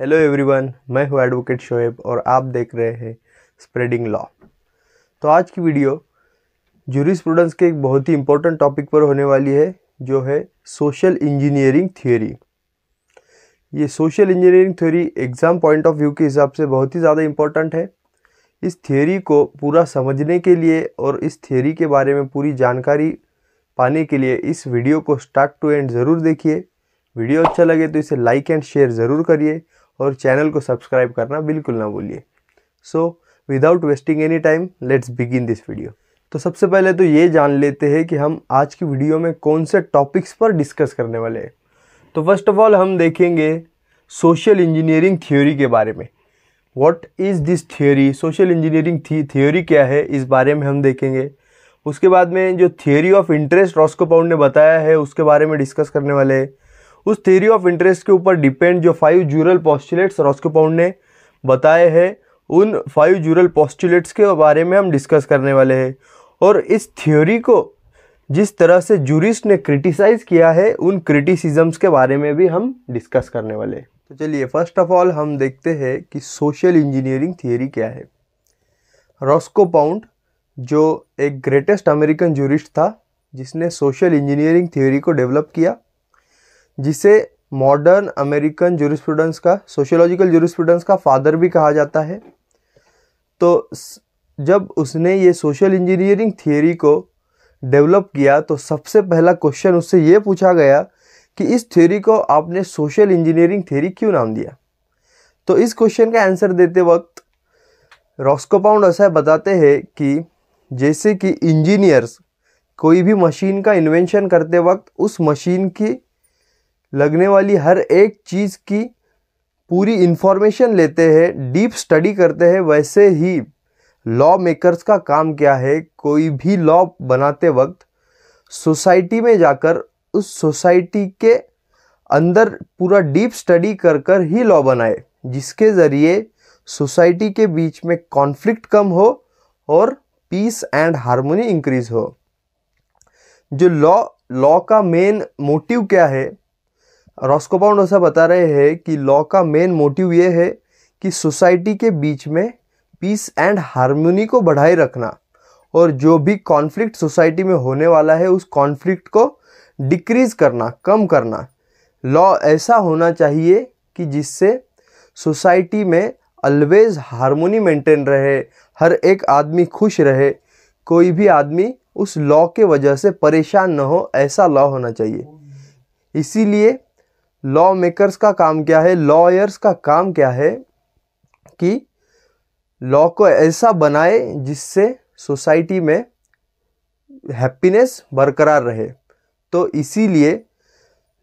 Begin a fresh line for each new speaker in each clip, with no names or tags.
Hello everyone मैं हूं advocate Shoaib और आप देख रहे हैं स्प्रेडिंग लॉ तो आज की वीडियो जूरिस्प्रूडेंस के एक बहुत ही इम्पोर्टेंट टॉपिक पर होने वाली है जो है सोशल इंजीनियरिंग थियोरी ये social engineering theory exam point of view के हिसाब से बहुत ही ज़्यादा इम्पोर्टेंट है इस थियोरी को पूरा समझने के लिए और इस थियोरी के बारे में पूरी जानकारी पाने के लिए इस वीडियो को स्टार्ट टू एंड ज़रूर देखिए वीडियो अच्छा लगे तो इसे लाइक एंड शेयर ज़रूर करिए और चैनल को सब्सक्राइब करना बिल्कुल ना भूलिए so without wasting any time let's begin this video तो सबसे पहले तो ये जान लेते हैं कि हम आज की वीडियो में कौन से टॉपिक्स पर डिस्कस करने वाले हैं तो फर्स्ट ऑफ ऑल हम देखेंगे सोशल इंजीनियरिंग थ्योरी के बारे में what is this theory social engineering theory क्या है इस बारे में हम देखेंगे उसके बाद में जो theory of interest Roscoe Pound ने बताया है उसके बारे में डिस्कस करने वाले हैं उस थ्योरी ऑफ इंटरेस्ट के ऊपर डिपेंड जो फाइव जूरल पॉस्टुलेट्स पाउंड ने बताए हैं उन फाइव जूरल पॉस्टुलेट्स के बारे में हम डिस्कस करने वाले हैं और इस थ्योरी को जिस तरह से जूरिस्ट ने क्रिटिसाइज़ किया है उन क्रिटिसिजम्स के बारे में भी हम डिस्कस करने वाले हैं तो चलिए फर्स्ट ऑफ ऑल हम देखते हैं कि सोशल इंजीनियरिंग थियोरी क्या है रॉस्को पाउंड जो एक ग्रेटेस्ट अमेरिकन जूरिस्ट था जिसने सोशल इंजीनियरिंग थ्योरी को डेवलप किया जिसे मॉडर्न अमेरिकन जूरिस्प्रूडेंस का सोशियोलॉजिकल जूरिस्प्रूडेंस का फादर भी कहा जाता है तो जब उसने ये सोशल इंजीनियरिंग थियोरी को डेवलप किया तो सबसे पहला क्वेश्चन उससे ये पूछा गया कि इस थ्योरी को आपने सोशल इंजीनियरिंग थ्योरी क्यों नाम दिया तो इस क्वेश्चन का आंसर देते वक्त रॉस्कोपाउंड ऐसा बताते हैं कि जैसे कि इंजीनियर्स कोई भी मशीन का इन्वेंशन करते वक्त उस मशीन की लगने वाली हर एक चीज़ की पूरी इन्फॉर्मेशन लेते हैं डीप स्टडी करते हैं वैसे ही लॉ मेकर्स का काम क्या है कोई भी लॉ बनाते वक्त सोसाइटी में जाकर उस सोसाइटी के अंदर पूरा डीप स्टडी कर कर ही लॉ बनाए जिसके ज़रिए सोसाइटी के बीच में कॉन्फ्लिक्ट कम हो और पीस एंड हारमोनी इंक्रीज हो जो लॉ लॉ का मेन मोटिव क्या है रॉस्कोपाउंड ऐसा बता रहे हैं कि लॉ का मेन मोटिव ये है कि सोसाइटी के बीच में पीस एंड हारमोनी को बढ़ाए रखना और जो भी कॉन्फ्लिक्ट सोसाइटी में होने वाला है उस कॉन्फ्लिक्ट को डिक्रीज करना कम करना लॉ ऐसा होना चाहिए कि जिससे सोसाइटी में ऑलवेज हारमोनी मेंटेन रहे हर एक आदमी खुश रहे कोई भी आदमी उस लॉ के वजह से परेशान न हो ऐसा लॉ होना चाहिए इसीलिए लॉ मेकर्स का काम क्या है लॉयर्स का काम क्या है कि लॉ को ऐसा बनाए जिससे सोसाइटी में हैप्पीनेस बरकरार रहे तो इसीलिए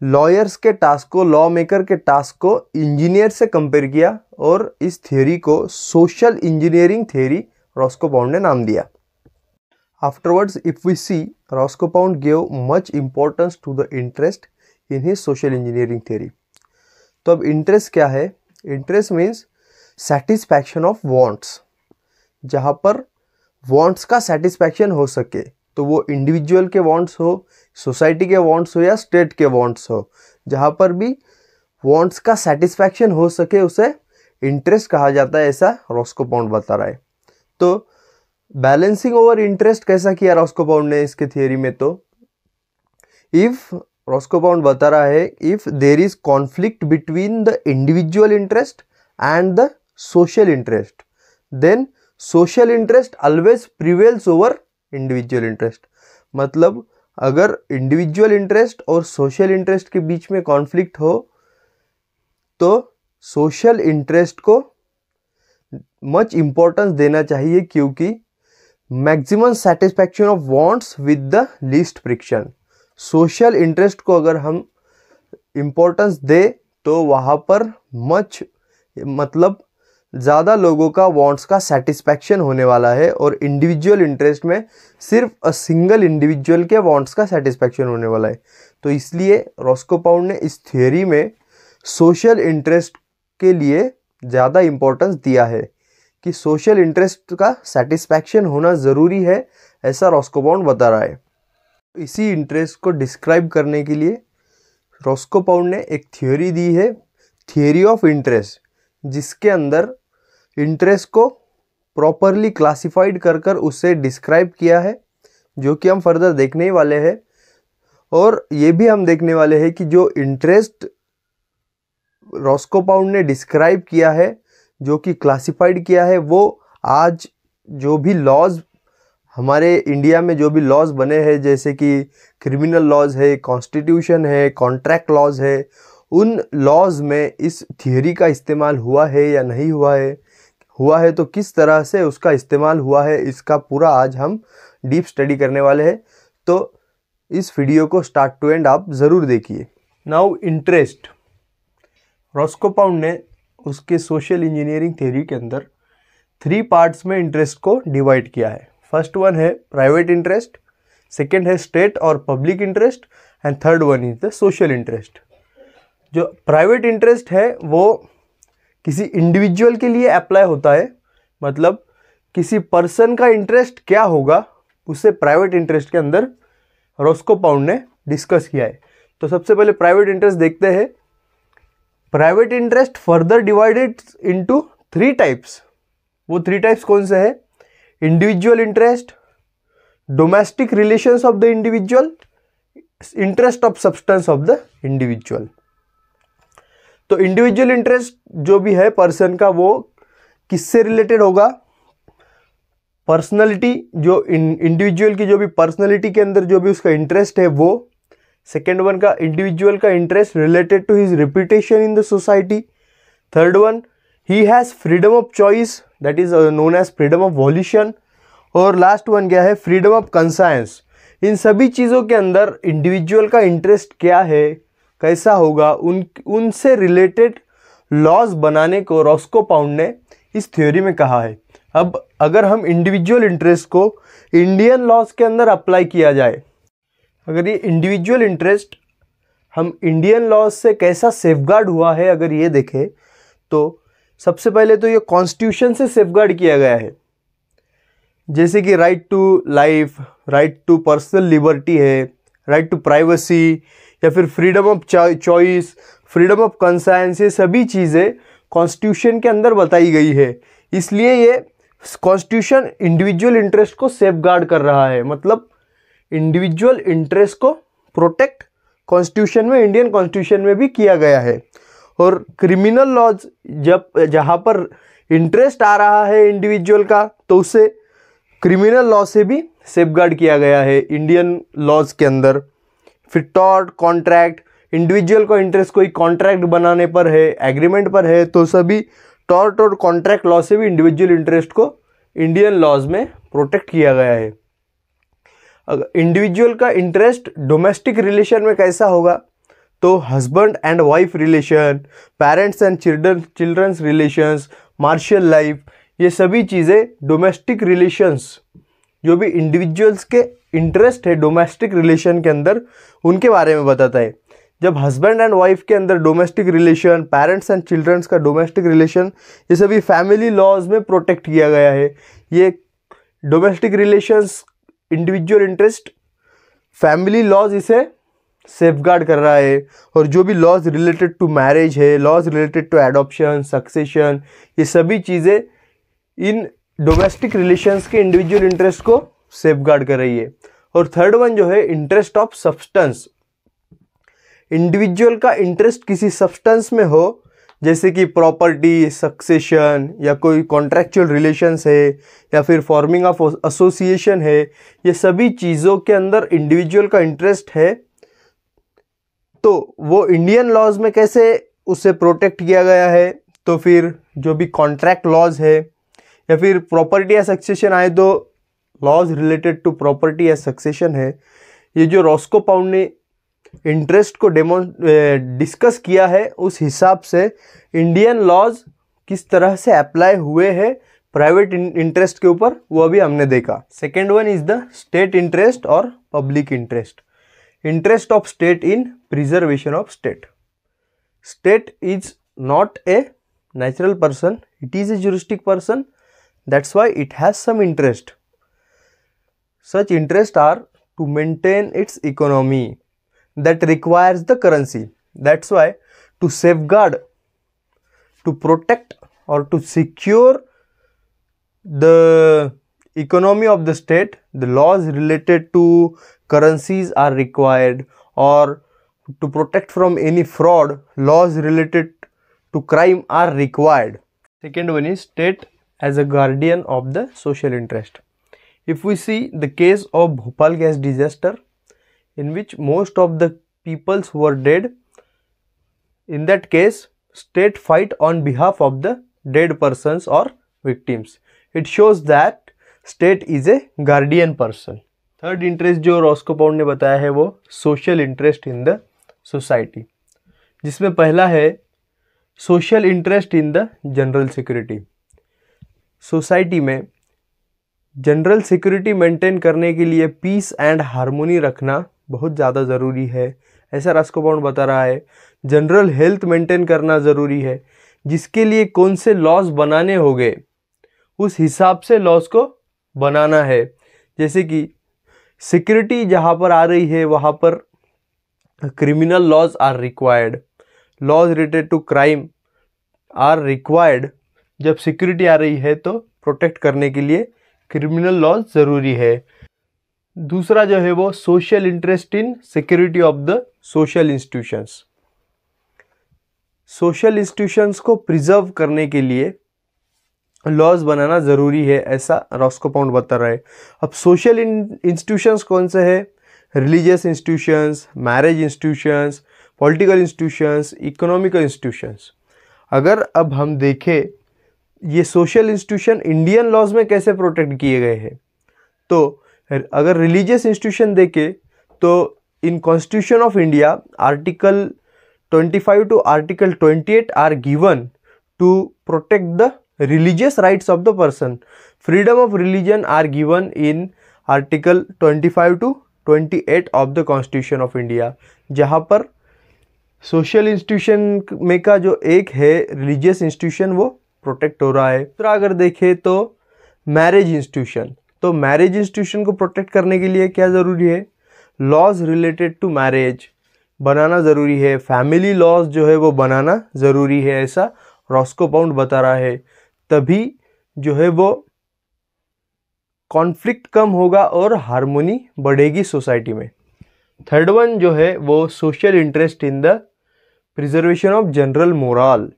लॉयर्स के टास्क को लॉ मेकर के टास्क को इंजीनियर से कंपेयर किया और इस थ्योरी को social engineering theory Roscoe Pound ने नाम दिया afterwards if we see Roscoe Pound gave much importance to the interest in his social engineering theory तो अब इंटरेस्ट क्या है interest means satisfaction of wants जहाँ पर वॉन्ट्स का सेटिस्फैक्शन हो सके तो वो इंडिविजुअल के वॉन्ट्स हो सोसाइटी के वॉन्ट्स हो या स्टेट के वॉन्ट्स हो जहाँ पर भी वॉन्ट्स का सेटिस्फैक्शन हो सके उसे इंटरेस्ट कहा जाता है ऐसा रॉस्को पाउंड बता रहा है तो बैलेंसिंग ओवर इंटरेस्ट कैसा किया रॉस्को पाउंड ने इसके थियोरी में तो इफ़ रॉस्को बता रहा है if there is conflict between the individual interest and the social interest then social interest always prevails over individual interest मतलब अगर इंडिविजुअल इंटरेस्ट और सोशल इंटरेस्ट के बीच में कॉन्फ्लिक्ट हो तो सोशल इंटरेस्ट को मच इम्पोर्टेंस देना चाहिए क्योंकि maximum satisfaction of wants with the least friction social interest को अगर हम इम्पोर्टेंस दे तो वहाँ पर मच मतलब ज़्यादा लोगों का वांट्स का सेटिस्फैक्शन होने वाला है और इंडिविजुअल इंटरेस्ट में सिर्फ अ सिंगल इंडिविजुअल के वांट्स का सेटिस्फैक्शन होने वाला है तो इसलिए रॉस्कोपाउंड ने इस थ्योरी में सोशल इंटरेस्ट के लिए ज़्यादा इम्पोर्टेंस दिया है कि सोशल इंटरेस्ट का सेटिस्फैक्शन होना ज़रूरी है ऐसा रॉस्कोपाउंड बता रहा है इसी इंटरेस्ट को डिस्क्राइब करने के लिए रॉस्को पाउंड ने एक थियोरी दी है थियोरी ऑफ इंटरेस्ट जिसके अंदर इंटरेस्ट को प्रॉपरली क्लासिफाइड कर कर उसे डिस्क्राइब किया है जो कि हम फर्दर देखने ही वाले हैं और ये भी हम देखने वाले हैं कि जो इंटरेस्ट रॉस्को पाउंड ने डिस्क्राइब किया है जो कि क्लासिफाइड किया है वो आज जो भी लॉज हमारे इंडिया में जो भी लॉज बने हैं जैसे कि क्रिमिनल लॉज है कॉन्स्टिट्यूशन है कॉन्ट्रैक्ट लॉज है उन लॉज में इस थियोरी का इस्तेमाल हुआ है या नहीं हुआ है हुआ है तो किस तरह से उसका इस्तेमाल हुआ है इसका पूरा आज हम डीप स्टडी करने वाले हैं तो इस वीडियो को स्टार्ट टू एंड आप ज़रूर देखिए नाउ इंटरेस्ट रॉस्कोपाउंड ने उसके सोशल इंजीनियरिंग थ्योरी के अंदर थ्री पार्ट्स में इंटरेस्ट को डिवाइड किया है फर्स्ट वन है प्राइवेट इंटरेस्ट सेकेंड है स्टेट और public interest and third one is the social interest जो प्राइवेट इंटरेस्ट है वो किसी इंडिविजुअल के लिए अप्लाई होता है मतलब किसी पर्सन का इंटरेस्ट क्या होगा उसे प्राइवेट इंटरेस्ट के अंदर रोस्को पाउंड ने डिस्कस किया है तो सबसे पहले प्राइवेट इंटरेस्ट देखते हैं private interest further divided into three types वो थ्री टाइप्स कौन से हैं individual interest domestic relations of the individual interest of substance of the individual तो इंडिविजुअल इंटरेस्ट जो भी है पर्सन का वो किससे रिलेटेड होगा पर्सनैलिटी जो इंडिविजुअल की जो भी पर्सनालिटी के अंदर जो भी उसका इंटरेस्ट है वो सेकेंड वन का इंडिविजुअल का interest related to his reputation in the society third one he has freedom of choice that is known as freedom of volition और लास्ट वन क्या है फ्रीडम ऑफ कंसाइंस इन सभी चीज़ों के अंदर इंडिविजुअल का इंटरेस्ट क्या है कैसा होगा उन उनसे रिलेटेड लॉज बनाने को रॉस्को पाउंड ने इस थ्योरी में कहा है अब अगर हम इंडिविजुअल इंटरेस्ट को इंडियन लॉज के अंदर अप्लाई किया जाए अगर ये इंडिविजुअल इंटरेस्ट हम इंडियन लॉज से कैसा सेफगार्ड हुआ है अगर ये देखें तो सबसे पहले तो ये कॉन्स्टिट्यूशन से सेफगार्ड किया गया है जैसे कि right to life right to personal liberty है राइट टू प्राइवेसी या फिर freedom of choice freedom of conscience ये सभी चीज़ें कॉन्स्टिट्यूशन के अंदर बताई गई है इसलिए ये कॉन्स्टिट्यूशन इंडिविजुअल इंटरेस्ट को सेफ गार्ड कर रहा है मतलब इंडिविजुअल इंटरेस्ट को प्रोटेक्ट कॉन्स्टिट्यूशन में इंडियन कॉन्स्टिट्यूशन में भी किया गया है और क्रिमिनल लॉज जब जहाँ पर इंटरेस्ट आ रहा है इंडिविजुअल का तो उसे क्रिमिनल लॉ से भी सेफगार्ड किया गया है इंडियन लॉज के अंदर फिर टॉर्ट कॉन्ट्रैक्ट इंडिविजुअल का इंटरेस्ट कोई कॉन्ट्रैक्ट बनाने पर है एग्रीमेंट पर है तो सभी टॉर्ट और कॉन्ट्रैक्ट लॉ से भी इंडिविजुअल इंटरेस्ट को इंडियन लॉज में प्रोटेक्ट किया गया है अगर इंडिविजुअल का इंटरेस्ट डोमेस्टिक रिलेशन में कैसा होगा तो husband and wife relation parents and children childrens relations marital life ये सभी चीज़ें डोमेस्टिक रिलेशंस जो भी इंडिविजुअल्स के इंटरेस्ट है डोमेस्टिक रिलेशन के अंदर उनके बारे में बताता है जब हस्बैंड एंड वाइफ के अंदर domestic relation parents and childrens का डोमेस्टिक रिलेशन ये सभी फैमिली लॉज में प्रोटेक्ट किया गया है ये domestic relations individual interest family laws इसे सेफ गार्ड कर रहा है और जो भी लॉज रिलेटेड टू मैरिज है laws related to adoption succession ये सभी चीज़ें इन डोमेस्टिक रिलेशंस के इंडिविजुअल इंटरेस्ट को सेफ गार्ड कर रही है और थर्ड वन जो है इंटरेस्ट ऑफ सब्सटेंस इंडिविजुअल का इंटरेस्ट किसी सब्सटेंस में हो जैसे कि प्रॉपर्टी सक्सेशन या कोई कॉन्ट्रेक्चुअल रिलेशंस है या फिर फॉर्मिंग ऑफ एसोसिएशन है ये सभी चीज़ों के अंदर इंडिविजुअल का इंटरेस्ट है तो वो इंडियन लॉज में कैसे उसे प्रोटेक्ट किया गया है तो फिर जो भी कॉन्ट्रैक्ट लॉज है या फिर प्रॉपर्टी या सक्सेशन आए तो लॉज रिलेटेड टू प्रॉपर्टी या सक्सेशन है ये जो रॉस्को पाउंड ने इंटरेस्ट को डेमो डिस्कस किया है उस हिसाब से इंडियन लॉज किस तरह से अप्लाई हुए हैं प्राइवेट इंटरेस्ट के ऊपर वो अभी हमने देखा second one is the state interest और public interest interest of state in preservation of state. State is not a natural person, it is a juristic person, that's why it has some interest. Such interests are to maintain its economy that requires the currency. That's why to safeguard, to protect or to secure the economy of the state the laws related to currencies are required or to protect from any fraud laws related to crime are required second one is state as a guardian of the social interest if we see the case of bhopal gas disaster in which most of the peoples were dead in that case state fight on behalf of the dead persons or victims it shows that state is a guardian person third interest जो Roscoe Pound ने बताया है वो social interest in the society जिसमें पहला है social interest in the general security सोसाइटी में जनरल सिक्योरिटी मेंटेन करने के लिए पीस एंड हारमोनी रखना बहुत ज़्यादा ज़रूरी है ऐसा रास्कोपाउंड बता रहा है जनरल हेल्थ मेंटेन करना ज़रूरी है जिसके लिए कौन से लॉस बनाने होंगे उस हिसाब से लॉस को बनाना है जैसे कि सिक्योरिटी जहाँ पर आ रही है वहाँ पर criminal laws are required laws related to crime are required जब सिक्योरिटी आ रही है तो प्रोटेक्ट करने के लिए क्रिमिनल लॉज ज़रूरी है दूसरा जो है वो social interest in security of the social institutions social institutions को प्रिजर्व करने के लिए लॉज बनाना ज़रूरी है ऐसा रॉस्को पाउंड बता रहा है अब सोशल इंस्टीट्यूशंस कौन से है religious institutions marriage institutions political institutions economical institutions अगर अब हम देखें ये सोशल इंस्टीट्यूशन इंडियन लॉज में कैसे प्रोटेक्ट किए गए हैं तो अगर रिलीजियस इंस्टीट्यूशन देखें तो in constitution of India article 25 to article 28 are given to protect the religious rights of the person freedom of religion are given in article 25 to 28 of the constitution of India जहाँ पर social institution में का जो एक है religious institution वो protect हो रहा है दूसरा अगर देखें तो मैरिज इंस्टीट्यूशन तो मैरिज इंस्टीट्यूशन को प्रोटेक्ट करने के लिए क्या ज़रूरी है लॉज रिलेटेड टू मैरिज बनाना ज़रूरी है फैमिली लॉज जो है वो बनाना ज़रूरी है ऐसा रॉस्को पाउंड बता रहा है तभी जो है वो कॉन्फ्लिक्ट कम होगा और हारमोनी बढ़ेगी सोसाइटी में थर्ड वन जो है वो social interest in the preservation of general moral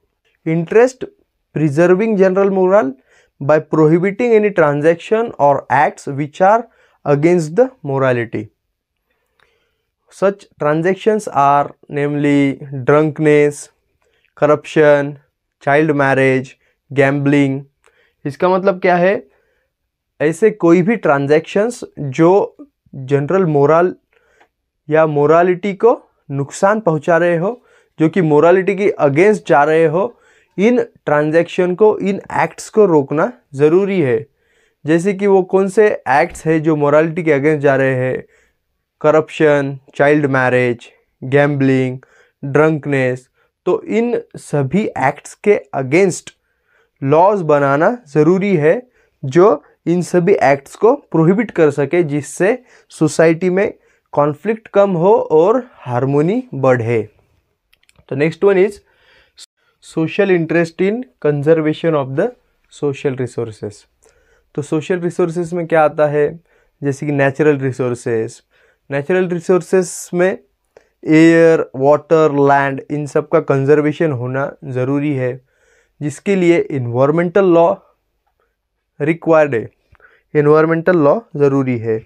interest preserving general moral by prohibiting any transaction और acts which are against the morality such transactions are namely drunkenness corruption child marriage gambling इसका मतलब क्या है ऐसे कोई भी transactions जो general moral या मोरालिटी को नुकसान पहुंचा रहे हो जो कि मोरालिटी के अगेंस्ट जा रहे हो इन ट्रांजैक्शन को इन एक्ट्स को रोकना ज़रूरी है जैसे कि वो कौन से एक्ट्स है जो मोरालिटी के अगेंस्ट जा रहे हैं corruption child marriage gambling drunkenness तो इन सभी एक्ट्स के अगेंस्ट लॉज बनाना ज़रूरी है जो इन सभी एक्ट्स को प्रोहिबिट कर सके जिससे सोसाइटी में कॉन्फ्लिक्ट कम हो और हारमोनी बढ़े तो next one is social interest in conservation of the social resources तो सोशल रिसोर्सेस में क्या आता है जैसे कि नेचुरल रिसोर्सेस नेचुरल रिसोर्सेस में एयर वाटर लैंड इन सब का कंजर्वेशन होना ज़रूरी है जिसके लिए इन्वायरमेंटल लॉ रिक्वायर्ड है इन्वायरमेंटल लॉ ज़रूरी है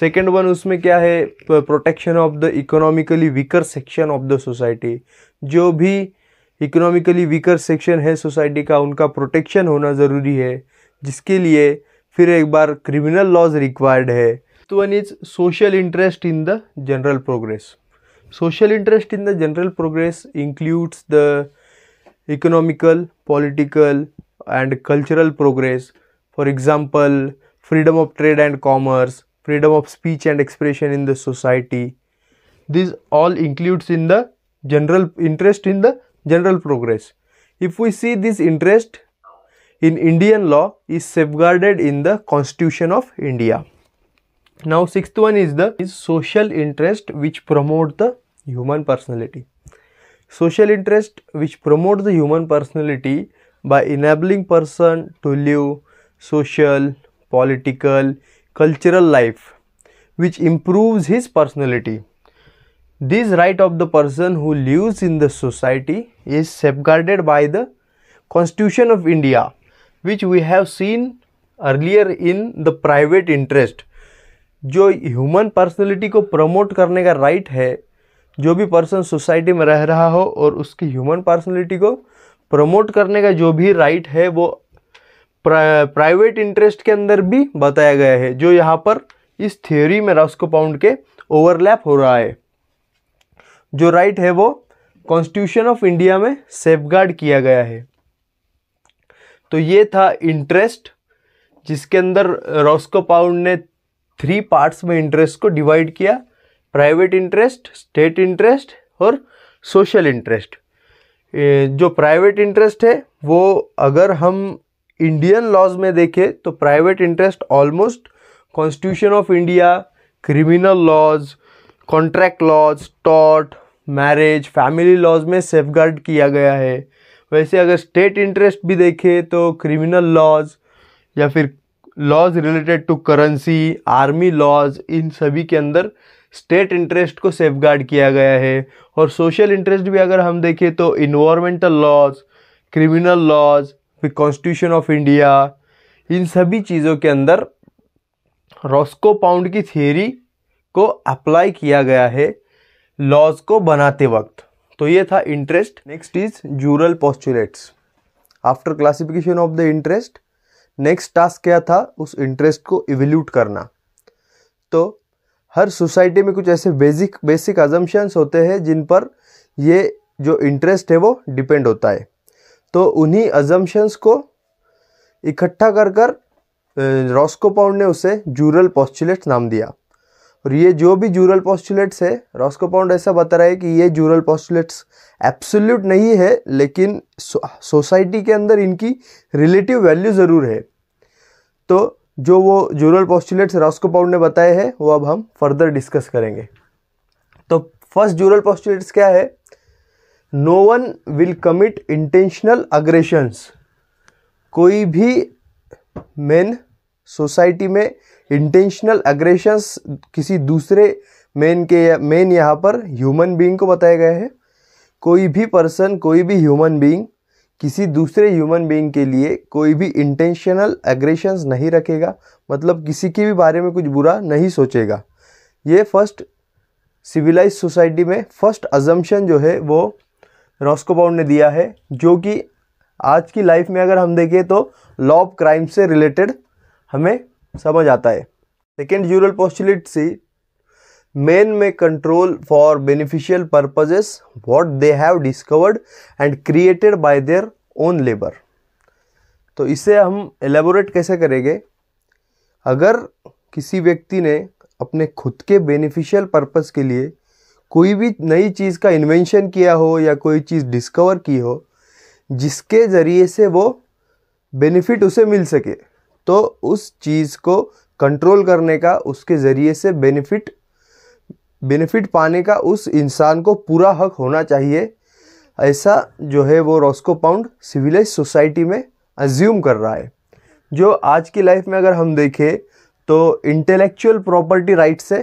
सेकेंड वन उसमें क्या है protection of the economically weaker section of the society जो भी इकोनॉमिकली वीकर सेक्शन है सोसाइटी का उनका प्रोटेक्शन होना ज़रूरी है जिसके लिए फिर एक बार क्रिमिनल लॉज रिक्वायर्ड है तो one is social interest in the general progress social interest in the general progress includes the economical, political, and cultural progress. For example, freedom of trade and commerce, freedom of speech and expression in the society. This all includes in the general interest in the general progress. If we see this interest in Indian law is safeguarded in the Constitution of India. Now sixth one is the is social interest which promote the human personality social interest which promotes the human personality by enabling person to live social political cultural life which improves his personality this right of the person who lives in the society is safeguarded by the constitution of india which we have seen earlier in the private interest जो human personality को promote करने का right right है जो भी person society में रह रहा हो और उसकी ह्यूमन पर्सनैलिटी को प्रमोट करने का जो भी राइट है वो प्राइवेट इंटरेस्ट के अंदर भी बताया गया है जो यहाँ पर इस थ्योरी में रास्को पाउंड के ओवरलैप हो रहा है जो राइट है वो कॉन्स्टिट्यूशन ऑफ इंडिया में सेफगार्ड किया गया है तो ये था इंटरेस्ट जिसके अंदर रॉस्को पाउंड ने थ्री पार्ट्स में इंटरेस्ट को डिवाइड किया प्राइवेट इंटरेस्ट स्टेट इंटरेस्ट और सोशल इंटरेस्ट जो प्राइवेट इंटरेस्ट है वो अगर हम इंडियन लॉज में देखें तो private interest almost constitution of India criminal laws contract laws टॉट मैरिज फैमिली लॉज में सेफ किया गया है वैसे अगर स्टेट इंटरेस्ट भी देखें तो क्रिमिनल लॉज या फिर laws related to currency army laws इन सभी के अंदर स्टेट इंटरेस्ट को सेफ किया गया है और सोशल इंटरेस्ट भी अगर हम देखें तो इन्वामेंटल लॉज क्रिमिनल लॉज फिर कॉन्स्टिट्यूशन ऑफ इंडिया इन सभी चीज़ों के अंदर रॉस्को पाउंड की थियोरी को अप्लाई किया गया है लॉज को बनाते वक्त तो ये था interest next is jural postulates after classification of the interest next task क्या था उस इंटरेस्ट को इवेल्यूट करना तो हर सोसाइटी में कुछ ऐसे बेसिक बेसिक अजम्पन्स होते हैं जिन पर ये जो इंटरेस्ट है वो डिपेंड होता है तो उन्हीं अजम्पन्स को इकट्ठा कर कर रॉस्कोपाउंड ने उसे जूरल पॉस्चुलेट्स नाम दिया और ये जो भी जूरल पॉस्टुलेट्स है रॉस्कोपाउंड ऐसा बता रहा है कि ये जूरल पॉस्टुलेट्स एब्सोल्यूट नहीं है लेकिन सोसाइटी के अंदर इनकी रिलेटिव वैल्यू ज़रूर है तो जो वो जूरल पॉस्टुलेट्स रॉस्को पाउंड ने बताए हैं वो अब हम फर्दर डिस्कस करेंगे तो फर्स्ट जूरल पॉस्टुलेट्स क्या है no one will commit intentional aggressions कोई भी मैन सोसाइटी में इंटेंशनल अग्रेशंस किसी दूसरे मैन के मैन यहाँ पर ह्यूमन बीइंग को बताया गया है कोई भी पर्सन कोई भी ह्यूमन बीइंग किसी दूसरे ह्यूमन बीइंग के लिए कोई भी इंटेंशनल एग्रेशंस नहीं रखेगा मतलब किसी के भी बारे में कुछ बुरा नहीं सोचेगा ये फर्स्ट सिविलाइज सोसाइटी में फर्स्ट अजम्पन जो है वो रॉस्कोबाउंड ने दिया है जो कि आज की लाइफ में अगर हम देखें तो लॉ ऑफ क्राइम से रिलेटेड हमें समझ आता है second jural postulate see men may control for beneficial purposes what they have discovered and created by their own labour तो इसे हम एलेबोरेट कैसे करेंगे अगर किसी व्यक्ति ने अपने खुद के बेनिफिशियल पर्पज़ के लिए कोई भी नई चीज़ का इन्वेंशन किया हो या कोई चीज़ डिस्कवर की हो जिसके ज़रिए से वो बेनिफिट उसे मिल सके तो उस चीज़ को कंट्रोल करने का उसके ज़रिए से बेनिफिट बेनिफिट पाने का उस इंसान को पूरा हक होना चाहिए ऐसा जो है वो रॉस्को पाउंड सिविलाइज सोसाइटी में अज्यूम कर रहा है जो आज की लाइफ में अगर हम देखें तो इंटेलेक्चुअल प्रॉपर्टी राइट से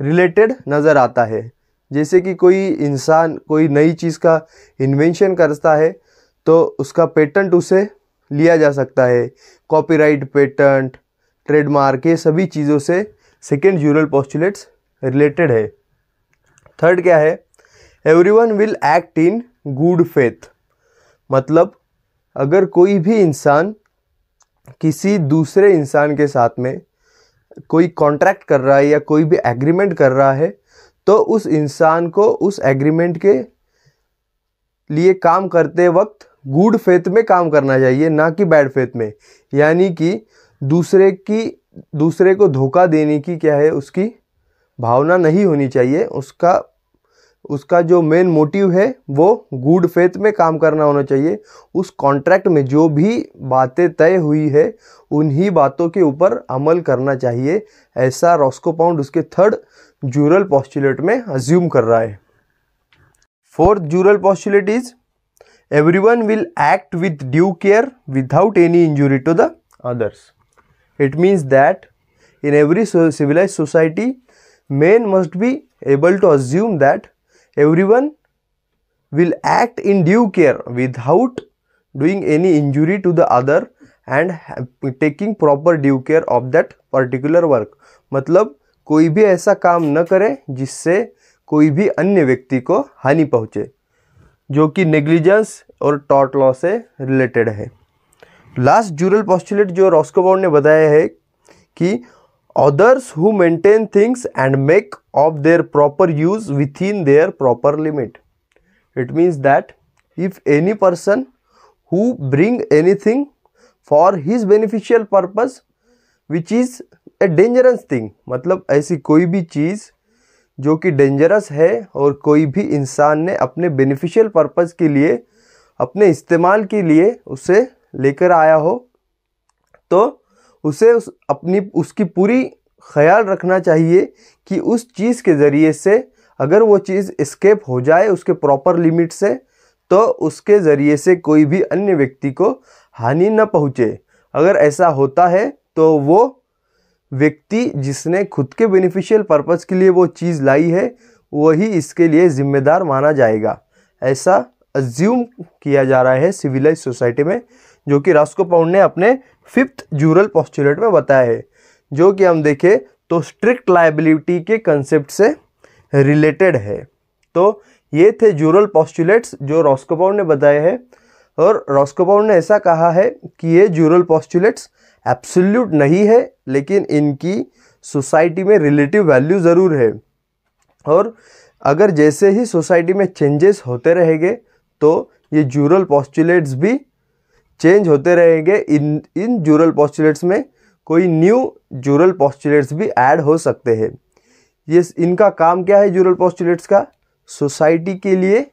रिलेटेड नज़र आता है जैसे कि कोई इंसान कोई नई चीज़ का इन्वेंशन करता है तो उसका पेटेंट उसे लिया जा सकता है कॉपीराइट पेटेंट ट्रेडमार्क ये सभी चीज़ों से सेकेंड जूरल पॉस्टुलेट्स रिलेटेड है थर्ड क्या है everyone will act in good faith मतलब अगर कोई भी इंसान किसी दूसरे इंसान के साथ में कोई कॉन्ट्रैक्ट कर रहा है या कोई भी एग्रीमेंट कर रहा है तो उस इंसान को उस एग्रीमेंट के लिए काम करते वक्त गुड फेथ में काम करना चाहिए ना कि बैड फेथ में यानी कि दूसरे की दूसरे को धोखा देने की क्या है उसकी भावना नहीं होनी चाहिए उसका उसका जो मेन मोटिव है वो गुड फेथ में काम करना होना चाहिए उस कॉन्ट्रैक्ट में जो भी बातें तय हुई है उन्हीं बातों के ऊपर अमल करना चाहिए ऐसा रॉस्कोपाउंड उसके थर्ड जूरल पॉस्टुलेट में अज्यूम कर रहा है fourth jural postulate is everyone will act with due care without any injury to the others it means that in every civilize society man must be able to assume that everyone will act in due care without doing any injury to the other and taking proper due care of that particular work मतलब कोई भी ऐसा काम न करे जिससे कोई भी अन्य व्यक्ति को हानि पहुँचे जो कि नेग्लिजेंस और टॉट लॉ से रिलेटेड है लास्ट जूरल पॉस्टुलेट जो रॉस्कोबाउंड ने बताया है कि others who maintain things and make of their proper use within their proper limit it means that if any person who bring anything for his beneficial purpose which is a dangerous thing मतलब ऐसी कोई भी चीज़ जो कि dangerous है और कोई भी इंसान ने अपने बेनिफिशियल पर्पस के लिए अपने इस्तेमाल के लिए उसे लेकर आया हो तो उसे उस अपनी उसकी पूरी ख्याल रखना चाहिए कि उस चीज़ के ज़रिए से अगर वो चीज़ इस्केप हो जाए उसके प्रॉपर लिमिट से तो उसके ज़रिए से कोई भी अन्य व्यक्ति को हानि न पहुँचे अगर ऐसा होता है तो वो व्यक्ति जिसने खुद के बेनिफिशियल पर्पज़ के लिए वो चीज़ लाई है वही इसके लिए ज़िम्मेदार माना जाएगा ऐसा अज्यूम किया जा रहा है सिविलाइज सोसाइटी में जो कि रास्को पाउंड ने अपने फिफ्थ जूरल पॉस्टुलेट में बताया है जो कि हम देखें तो स्ट्रिक्ट लाइबिलिटी के कंसेप्ट से रिलेटेड है तो ये थे जूरल पॉस्टुलेट्स जो रॉस्कोपाउंड ने बताए हैं और रॉस्कोपाउंड ने ऐसा कहा है कि ये जूरल पॉस्टुलेट्स एब्सोल्यूट नहीं है लेकिन इनकी सोसाइटी में रिलेटिव वैल्यू ज़रूर है और अगर जैसे ही सोसाइटी में चेंजेस होते रहेंगे तो ये जूरल पॉस्टुलेट्स भी चेंज होते रहेंगे इन इन जूरल पॉस्टुलेट्स में कोई न्यू जूरल पॉस्टुलेट्स भी ऐड हो सकते हैं ये इनका काम क्या है जूरल पॉस्टुलेट्स का सोसाइटी के लिए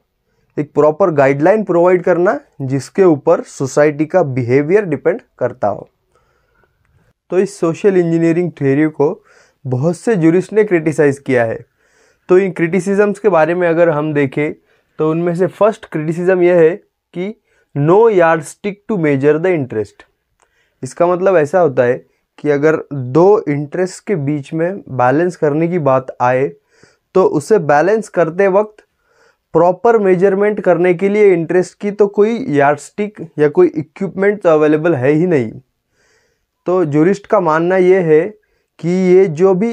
एक प्रॉपर गाइडलाइन प्रोवाइड करना जिसके ऊपर सोसाइटी का बिहेवियर डिपेंड करता हो तो इस सोशल इंजीनियरिंग थ्योरी को बहुत से जूरिस्ट ने क्रिटिसाइज़ किया है तो इन क्रिटिसिजम्स के बारे में अगर हम देखें तो उनमें से फर्स्ट क्रिटिसिज्म यह है कि no yardstick to measure the interest इसका मतलब ऐसा होता है कि अगर दो इंटरेस्ट के बीच में बैलेंस करने की बात आए तो उसे बैलेंस करते वक्त प्रॉपर मेजरमेंट करने के लिए इंटरेस्ट की तो कोई यार्डस्टिक या कोई इक्विपमेंट तो अवेलेबल है ही नहीं तो जूरिस्ट का मानना ये है कि ये जो भी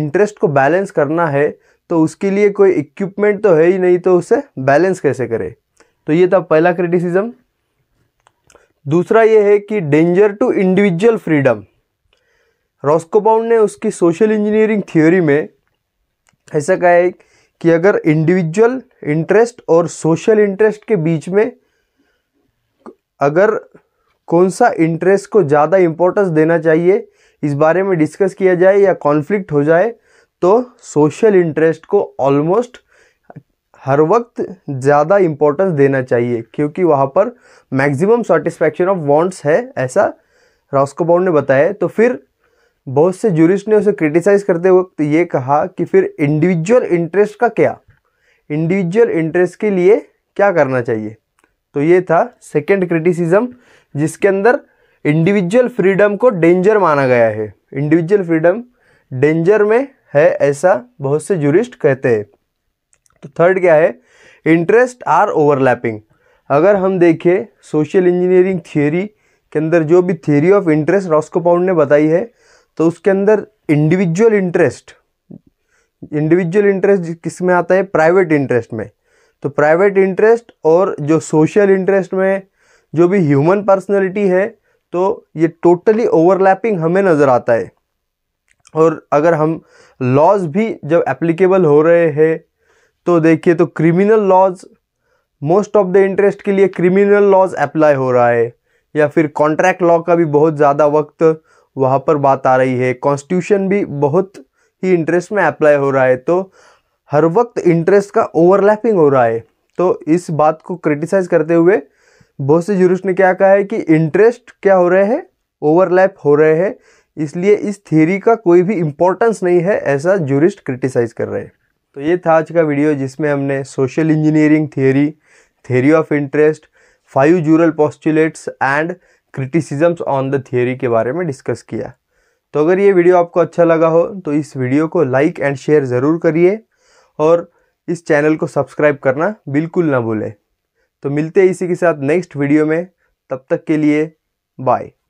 इंटरेस्ट को बैलेंस करना है तो उसके लिए कोई इक्विपमेंट तो है ही नहीं तो उसे बैलेंस कैसे करें तो ये था पहला क्रिटिसिज्म दूसरा ये है कि danger to individual freedom Roscoe Pound ने उसकी सोशल इंजीनियरिंग थियोरी में ऐसा कहा है कि अगर इंडिविजुअल इंटरेस्ट और सोशल इंटरेस्ट के बीच में अगर कौन सा इंटरेस्ट को ज़्यादा इम्पोर्टेंस देना चाहिए इस बारे में डिस्कस किया जाए या कॉन्फ्लिक्ट हो जाए तो सोशल इंटरेस्ट को ऑलमोस्ट हर वक्त ज़्यादा इम्पोर्टेंस देना चाहिए क्योंकि वहाँ पर मैक्सिमम सेटिस्फैक्शन ऑफ वांट्स है ऐसा रॉस्कोबाउंड ने बताया तो फिर बहुत से जूरिस्ट ने उसे क्रिटिसाइज करते वक्त ये कहा कि फिर इंडिविजुअल इंटरेस्ट का क्या इंडिविजुअल इंटरेस्ट के लिए क्या करना चाहिए तो ये था सेकेंड क्रिटिसिज्म जिसके अंदर इंडिविजुअल फ्रीडम को डेंजर माना गया है इंडिविजुअल फ्रीडम डेंजर में है ऐसा बहुत से जूरिस्ट कहते हैं तो थर्ड क्या है इंटरेस्ट आर ओवरलैपिंग अगर हम देखें सोशल इंजीनियरिंग थियोरी के अंदर जो भी theory of interest Roscoe Pound ने बताई है तो उसके अंदर इंडिविजुअल इंटरेस्ट इंडिविजुअल इंटरेस्ट किस में आता है प्राइवेट इंटरेस्ट में तो प्राइवेट इंटरेस्ट और जो सोशल इंटरेस्ट में जो भी ह्यूमन पर्सनैलिटी है तो ये टोटली ओवरलैपिंग हमें नज़र आता है और अगर हम लॉज भी जब एप्लीकेबल हो रहे हैं तो देखिए तो criminal laws most of the interest के लिए क्रिमिनल लॉज अप्लाई हो रहा है या फिर कॉन्ट्रैक्ट लॉ का भी बहुत ज़्यादा वक्त वहाँ पर बात आ रही है कॉन्स्टिट्यूशन भी बहुत ही इंटरेस्ट में अप्लाई हो रहा है तो हर वक्त इंटरेस्ट का ओवरलैपिंग हो रहा है तो इस बात को क्रिटिसाइज़ करते हुए बहुत से जूरिस्ट ने क्या कहा है कि इंटरेस्ट क्या हो रहे हैं ओवरलैप हो रहे हैं इसलिए इस थ्योरी का कोई भी इम्पोर्टेंस नहीं है ऐसा जुरिस्ट क्रिटिसाइज़ कर रहे हैं तो ये था आज का वीडियो जिसमें हमने social engineering theory theory of interest five jural postulates and criticisms on the theory के बारे में डिस्कस किया तो अगर ये वीडियो आपको अच्छा लगा हो तो इस वीडियो को लाइक एंड शेयर ज़रूर करिए और इस चैनल को सब्सक्राइब करना बिल्कुल ना भूलें तो मिलते हैं इसी के साथ नेक्स्ट वीडियो में तब तक के लिए बाय